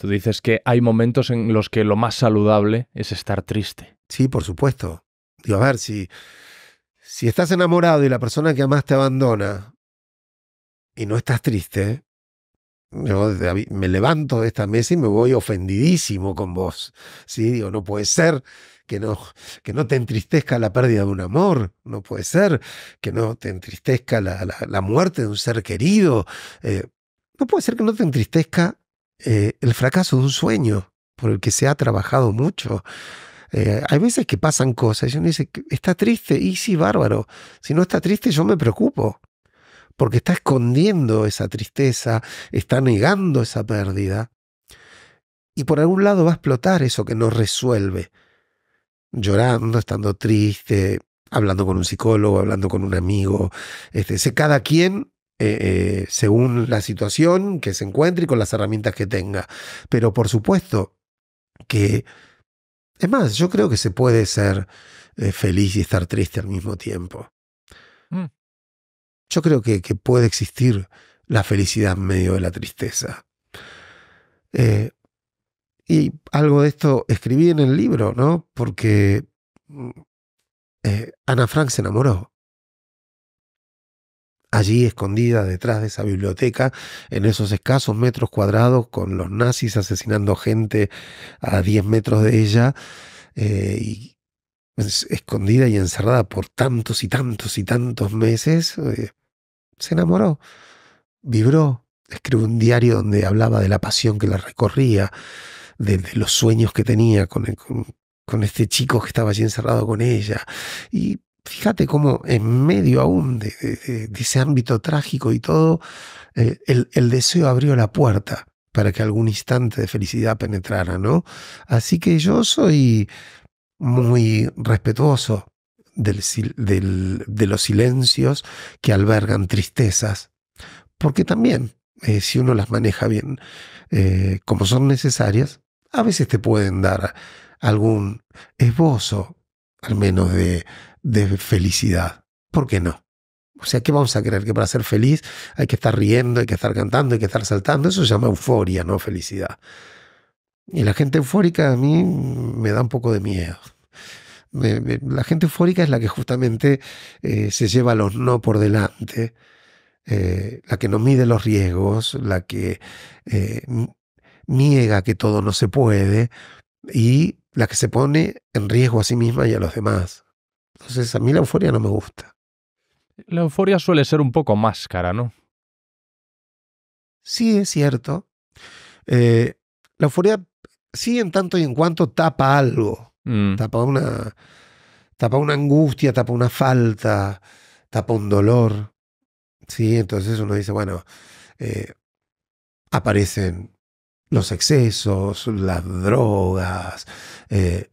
Tú dices que hay momentos en los que lo más saludable es estar triste. Sí, por supuesto. Digo, a ver, si, si estás enamorado y la persona que amas te abandona y no estás triste, yo me levanto de esta mesa y me voy ofendidísimo con vos. ¿sí? Digo, no puede ser que no, que no te entristezca la pérdida de un amor, no puede ser que no te entristezca la, muerte de un ser querido, eh, no puede ser que no te entristezca eh, el fracaso de un sueño por el que se ha trabajado mucho. Eh, hay veces que pasan cosas y uno dice, está triste, y sí, bárbaro. Si no está triste, yo me preocupo, porque está escondiendo esa tristeza, está negando esa pérdida. Y por algún lado va a explotar eso que no resuelve. Llorando, estando triste, hablando con un psicólogo, hablando con un amigo. Este, sé cada quien eh, eh, según la situación que se encuentre y con las herramientas que tenga. Pero por supuesto que... Es más, yo creo que se puede ser eh, feliz y estar triste al mismo tiempo. Mm. Yo creo que, que, puede existir la felicidad en medio de la tristeza. y algo de esto escribí en el libro, ¿no? Porque mm, Ana Frank se enamoró allí escondida detrás de esa biblioteca, en esos escasos metros cuadrados, con los nazis asesinando gente a 10 metros de ella, eh, y pues, escondida y encerrada por tantos y tantos y tantos meses, eh, se enamoró, vibró, escribió un diario donde hablaba de la pasión que la recorría, de, los sueños que tenía con, con, este chico que estaba allí encerrado con ella, y fíjate cómo en medio aún de, de, ese ámbito trágico y todo, eh, el, deseo abrió la puerta para que algún instante de felicidad penetrara, ¿no? Así que yo soy muy respetuoso de los silencios que albergan tristezas, porque también, eh, si uno las maneja bien, eh, como son necesarias, a veces te pueden dar algún esbozo al menos de, felicidad. ¿Por qué no? O sea, ¿qué vamos a creer? Que para ser feliz hay que estar riendo, hay que estar cantando, hay que estar saltando. Eso se llama euforia, no felicidad. Y la gente eufórica a mí me da un poco de miedo. la gente eufórica es la que justamente eh, se lleva los no por delante, eh, la que no mide los riesgos, la que eh, niega que todo no se puede y la que se pone en riesgo a sí misma y a los demás. Entonces, a mí la euforia no me gusta. La euforia suele ser un poco máscara, ¿no? Sí, es cierto. Eh, la euforia, sí, en tanto y en cuanto tapa algo. Mm. Tapa una. Tapa una angustia, tapa una falta, tapa un dolor. Sí, entonces uno dice, bueno, eh, aparecen los excesos, las drogas, eh,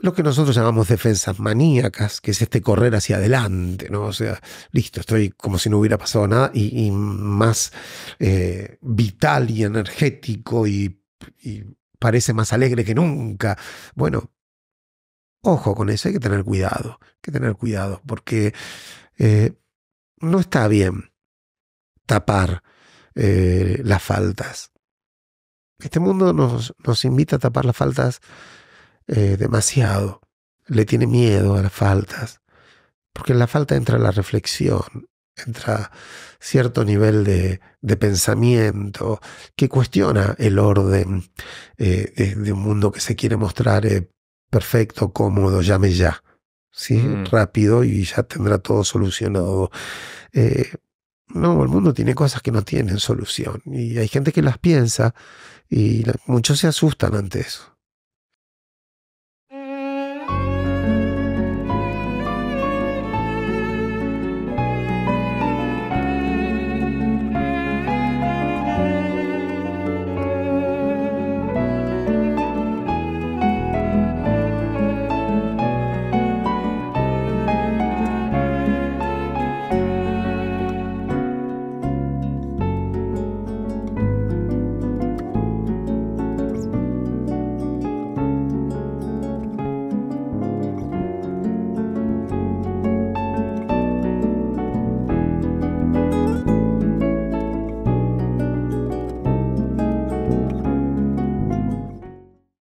lo que nosotros llamamos defensas maníacas, que es este correr hacia adelante, ¿no? O sea, listo, estoy como si no hubiera pasado nada y, más eh, vital y energético y, parece más alegre que nunca. Bueno, ojo con eso, hay que tener cuidado, hay que tener cuidado, porque eh, no está bien tapar las faltas. Este mundo nos, nos invita a tapar las faltas eh, demasiado. Le tiene miedo a las faltas. Porque en la falta entra la reflexión, entra cierto nivel de, pensamiento que cuestiona el orden eh, de, un mundo que se quiere mostrar eh, perfecto, cómodo, llame ya. ¿sí? Rápido y ya tendrá todo solucionado. No, el mundo tiene cosas que no tienen solución y hay gente que las piensa y muchos se asustan ante eso.